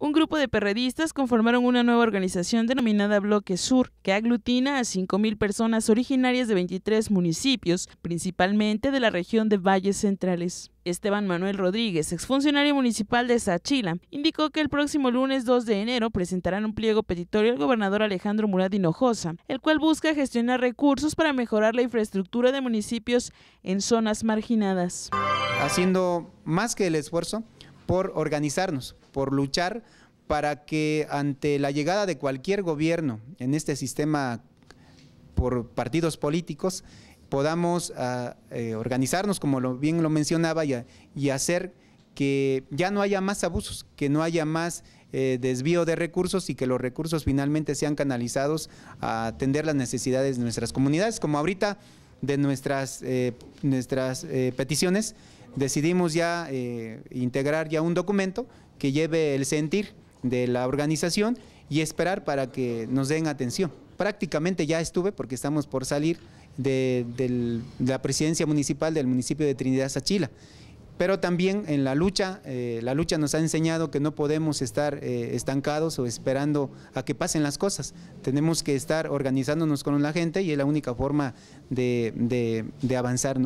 un grupo de perredistas conformaron una nueva organización denominada Bloque Sur, que aglutina a 5.000 personas originarias de 23 municipios, principalmente de la región de Valles Centrales. Esteban Manuel Rodríguez, exfuncionario municipal de Sachila, indicó que el próximo lunes 2 de enero presentarán un pliego petitorio al gobernador Alejandro Murad Hinojosa, el cual busca gestionar recursos para mejorar la infraestructura de municipios en zonas marginadas. Haciendo más que el esfuerzo por organizarnos, por luchar para que ante la llegada de cualquier gobierno en este sistema por partidos políticos, podamos ah, eh, organizarnos, como lo, bien lo mencionaba, y, y, hacer que ya no haya más abusos, que no haya más eh, desvío de recursos y que los recursos finalmente sean canalizados a atender las necesidades de nuestras comunidades, como ahorita de nuestras, eh, nuestras peticiones decidimos ya eh, integrar ya un documento que lleve el sentir de la organización y esperar para que nos den atención. Prácticamente ya estuve porque estamos por salir de, la presidencia municipal del municipio de Trinidad Sachila pero también en la lucha, eh, la lucha nos ha enseñado que no podemos estar eh, estancados o esperando a que pasen las cosas. Tenemos que estar organizándonos con la gente y es la única forma de, avanzar.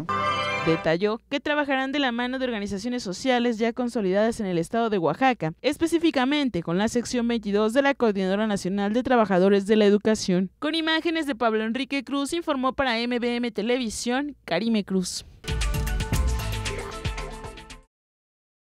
Detalló que trabajarán de la mano de organizaciones sociales ya consolidadas en el estado de Oaxaca, específicamente con la sección 22 de la Coordinadora Nacional de Trabajadores de la Educación. Con imágenes de Pablo Enrique Cruz informó para MBM Televisión Karime Cruz.